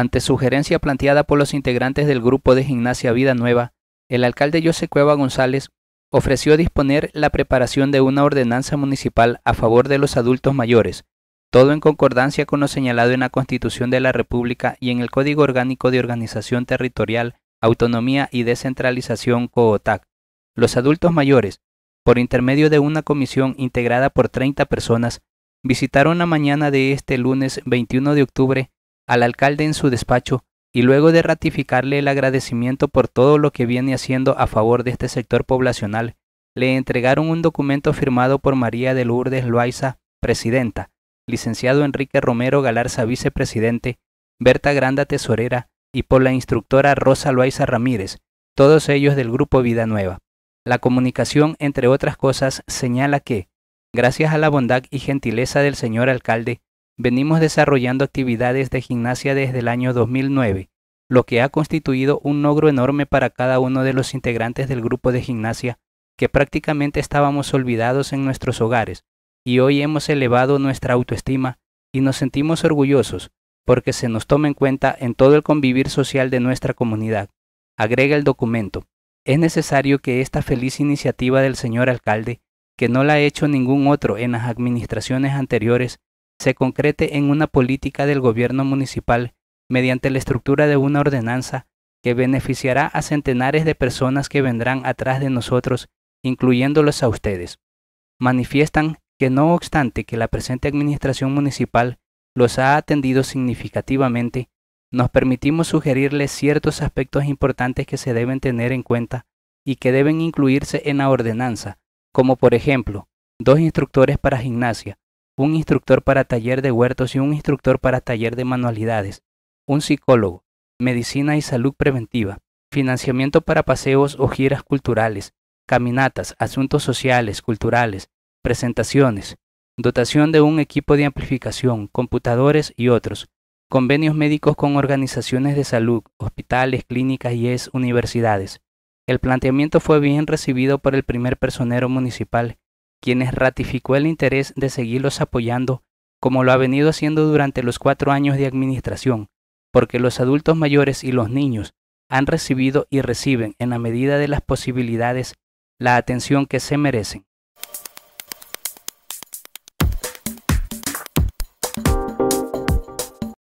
Ante sugerencia planteada por los integrantes del grupo de gimnasia Vida Nueva, el alcalde José Cueva González ofreció disponer la preparación de una ordenanza municipal a favor de los adultos mayores, todo en concordancia con lo señalado en la Constitución de la República y en el Código Orgánico de Organización Territorial, Autonomía y Descentralización COOTAC. Los adultos mayores, por intermedio de una comisión integrada por 30 personas, visitaron la mañana de este lunes 21 de octubre al alcalde en su despacho y luego de ratificarle el agradecimiento por todo lo que viene haciendo a favor de este sector poblacional, le entregaron un documento firmado por María de Lourdes Loaiza, presidenta, licenciado Enrique Romero Galarza, vicepresidente, Berta Granda, tesorera, y por la instructora Rosa Loaiza Ramírez, todos ellos del Grupo Vida Nueva. La comunicación, entre otras cosas, señala que, gracias a la bondad y gentileza del señor alcalde, venimos desarrollando actividades de gimnasia desde el año 2009, lo que ha constituido un logro enorme para cada uno de los integrantes del grupo de gimnasia, que prácticamente estábamos olvidados en nuestros hogares, y hoy hemos elevado nuestra autoestima y nos sentimos orgullosos porque se nos toma en cuenta en todo el convivir social de nuestra comunidad. Agrega el documento. Es necesario que esta feliz iniciativa del señor alcalde, que no la ha hecho ningún otro en las administraciones anteriores, se concrete en una política del gobierno municipal mediante la estructura de una ordenanza que beneficiará a centenares de personas que vendrán atrás de nosotros, incluyéndolos a ustedes. Manifiestan que no obstante que la presente administración municipal los ha atendido significativamente, nos permitimos sugerirles ciertos aspectos importantes que se deben tener en cuenta y que deben incluirse en la ordenanza, como por ejemplo, dos instructores para gimnasia, un instructor para taller de huertos y un instructor para taller de manualidades, un psicólogo, medicina y salud preventiva, financiamiento para paseos o giras culturales, caminatas, asuntos sociales, culturales, presentaciones, dotación de un equipo de amplificación, computadores y otros, convenios médicos con organizaciones de salud, hospitales, clínicas y es universidades. El planteamiento fue bien recibido por el primer personero municipal, quienes ratificó el interés de seguirlos apoyando como lo ha venido haciendo durante los cuatro años de administración, porque los adultos mayores y los niños han recibido y reciben, en la medida de las posibilidades, la atención que se merecen.